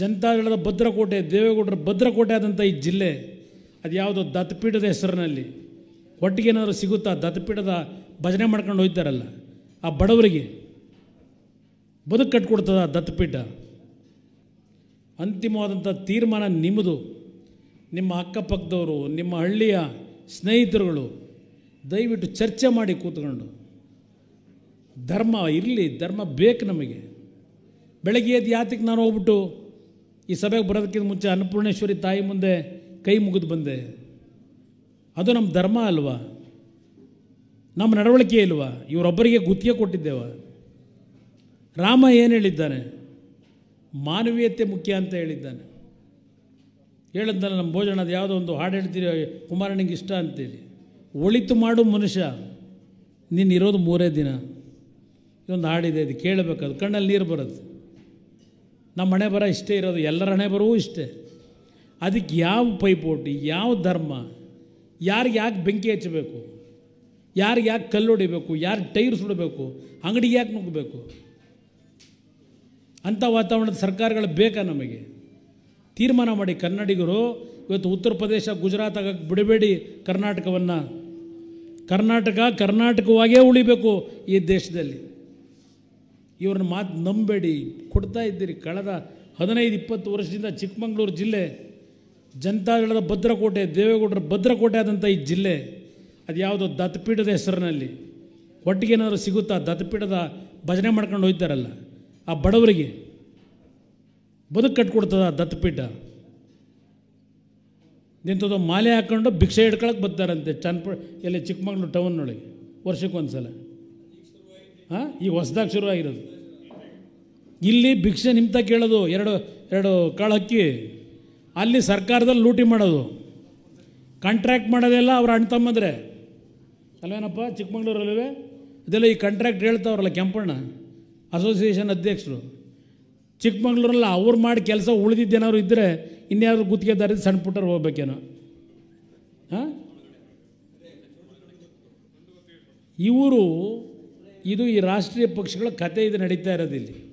ಜನತಾದಳದ ಭದ್ರಕೋಟೆ ದೇವೇಗೌಡರ ಭದ್ರಕೋಟೆ ಆದಂಥ ಈ ಜಿಲ್ಲೆ ಅದು ಯಾವುದೋ ದತ್ತಪೀಠದ ಹೆಸರಿನಲ್ಲಿ ಒಟ್ಟಿಗೆ ಏನಾದರೂ ಸಿಗುತ್ತಾ ದತ್ತಪೀಠದ ಭಜನೆ ಮಾಡ್ಕೊಂಡು ಹೋಗ್ತಾರಲ್ಲ ಆ ಬಡವರಿಗೆ ಬದುಕು ಕಟ್ಕೊಡ್ತದ ದತ್ತಪೀಠ ಅಂತಿಮವಾದಂಥ ತೀರ್ಮಾನ ನಿಮ್ಮದು ನಿಮ್ಮ ಅಕ್ಕಪಕ್ಕದವರು ನಿಮ್ಮ ಹಳ್ಳಿಯ ಸ್ನೇಹಿತರುಗಳು ದಯವಿಟ್ಟು ಚರ್ಚೆ ಮಾಡಿ ಕೂತ್ಕೊಂಡು ಧರ್ಮ ಇರಲಿ ಧರ್ಮ ಬೇಕು ನಮಗೆ ಬೆಳಗ್ಗೆ ಎದ್ದು ಯಾತಕ್ಕೆ ನಾನು ಹೋಗ್ಬಿಟ್ಟು ಈ ಸಭೆಗೆ ಬರೋದಕ್ಕಿಂತ ಮುಂಚೆ ಅನ್ನಪೂರ್ಣೇಶ್ವರಿ ತಾಯಿ ಮುಂದೆ ಕೈ ಮುಗಿದು ಬಂದೆ ಅದು ನಮ್ಮ ಧರ್ಮ ಅಲ್ವಾ ನಮ್ಮ ನಡವಳಿಕೆ ಇಲ್ವಾ ಇವರೊಬ್ಬರಿಗೆ ಗುತ್ತಿಗೆ ಕೊಟ್ಟಿದ್ದೇವ ರಾಮ ಏನು ಹೇಳಿದ್ದಾನೆ ಮಾನವೀಯತೆ ಮುಖ್ಯ ಅಂತ ಹೇಳಿದ್ದಾನೆ ಹೇಳಿದ್ದಲ್ಲ ನಮ್ಮ ಭೋಜನ ಅದು ಯಾವುದೋ ಒಂದು ಹಾಡು ಹೇಳ್ತೀರಿ ಕುಮಾರಣ್ಣಿಗೆ ಇಷ್ಟ ಅಂತೇಳಿ ಒಳಿತು ಮಾಡು ಮನುಷ್ಯ ನೀನು ಇರೋದು ಮೂರೇ ದಿನ ಇದೊಂದು ಹಾಡಿದೆ ಅದು ಕೇಳಬೇಕು ಕಣ್ಣಲ್ಲಿ ನೀರು ಬರುತ್ತೆ ನಮ್ಮ ಹಣೆ ಬರ ಇಷ್ಟೇ ಇರೋದು ಎಲ್ಲರ ಹಣೆ ಬರವೂ ಇಷ್ಟೇ ಅದಕ್ಕೆ ಯಾವ ಪೈಪೋಟಿ ಯಾವ ಧರ್ಮ ಯಾರಿಗೆ ಯಾಕೆ ಬೆಂಕಿ ಹಚ್ಚಬೇಕು ಯಾರಿಗೆ ಯಾಕೆ ಕಲ್ಲು ಹೊಡಿಬೇಕು ಯಾರು ಟೈರ್ ಸುಡಬೇಕು ಅಂಗಡಿಗೆ ಯಾಕೆ ನುಗ್ಗಬೇಕು ಅಂಥ ವಾತಾವರಣದ ಸರ್ಕಾರಗಳು ಬೇಕಾ ನಮಗೆ ತೀರ್ಮಾನ ಮಾಡಿ ಕನ್ನಡಿಗರು ಇವತ್ತು ಉತ್ತರ ಪ್ರದೇಶ ಗುಜರಾತ್ ಆಗಕ್ಕೆ ಬಿಡಬೇಡಿ ಕರ್ನಾಟಕವನ್ನು ಕರ್ನಾಟಕ ಕರ್ನಾಟಕವಾಗೇ ಉಳಿಬೇಕು ಈ ದೇಶದಲ್ಲಿ ಇವ್ರನ್ನ ಮಾತು ನಂಬೇಡಿ ಕೊಡ್ತಾ ಇದ್ದೀರಿ ಕಳೆದ ಹದಿನೈದು ಇಪ್ಪತ್ತು ವರ್ಷದಿಂದ ಚಿಕ್ಕಮಗಳೂರು ಜಿಲ್ಲೆ ಜನತಾದಳದ ಭದ್ರಕೋಟೆ ದೇವೇಗೌಡರ ಭದ್ರಕೋಟೆ ಆದಂಥ ಈ ಜಿಲ್ಲೆ ಅದು ಯಾವುದೋ ದತ್ತಪೀಠದ ಹೆಸರಿನಲ್ಲಿ ಒಟ್ಟಿಗೆ ಏನಾದರೂ ಸಿಗುತ್ತಾ ದತ್ತಪೀಠದ ಭಜನೆ ಮಾಡ್ಕೊಂಡು ಹೋಗ್ತಾರಲ್ಲ ಆ ಬಡವರಿಗೆ ಬದುಕು ಕಟ್ಕೊಡ್ತದ ದತ್ತಪೀಠ ನಿಂತದ ಮಾಲೆ ಹಾಕ್ಕೊಂಡು ಭಿಕ್ಷೆ ಹಿಡ್ಕೊಳಕ್ಕೆ ಬರ್ತಾರಂತೆ ಚನ್ ಎಲ್ಲಿ ಚಿಕ್ಕಮಗಳೂರು ಟೌನ್ನೊಳಗೆ ವರ್ಷಕ್ಕೊಂದು ಸಲ ಈ ಹೊಸ್ದಾಗಿ ಆಗಿರೋದು ಇಲ್ಲಿ ಭಿಕ್ಷೆ ನಿಮ್ತ ಕೇಳೋದು ಎರಡು ಎರಡು ಕಾಳು ಹಕ್ಕಿ ಅಲ್ಲಿ ಸರ್ಕಾರದಲ್ಲಿ ಲೂಟಿ ಮಾಡೋದು ಕಾಂಟ್ರ್ಯಾಕ್ಟ್ ಮಾಡೋದೆಲ್ಲ ಅವ್ರ ಅಣ್ಣ ತಮ್ಮಂದ್ರೆ ಅಲ್ವೇನಪ್ಪ ಚಿಕ್ಕಮಂಗ್ಳೂರಲ್ಲವೇ ಅದೆಲ್ಲ ಈ ಕಾಂಟ್ರ್ಯಾಕ್ಟ್ ಹೇಳ್ತಾವ್ರಲ್ಲ ಕೆಂಪಣ್ಣ ಅಸೋಸಿಯೇಷನ್ ಅಧ್ಯಕ್ಷರು ಚಿಕ್ಕಮಂಗ್ಳೂರಲ್ಲ ಅವ್ರು ಮಾಡಿ ಕೆಲಸ ಉಳಿದಿದ್ದೇನಾದ್ರು ಇದ್ದರೆ ಇನ್ಯಾರು ಗುತ್ತಿಗೆದಾರ ಸಣ್ಣ ಪುಟ್ಟರು ಹೋಗ್ಬೇಕೇನು ಹಾಂ ಇವರು ಇದು ಈ ರಾಷ್ಟ್ರೀಯ ಪಕ್ಷಗಳ ಕತೆ ಇದು ನಡೀತಾ ಇರೋದಿಲ್ಲಿ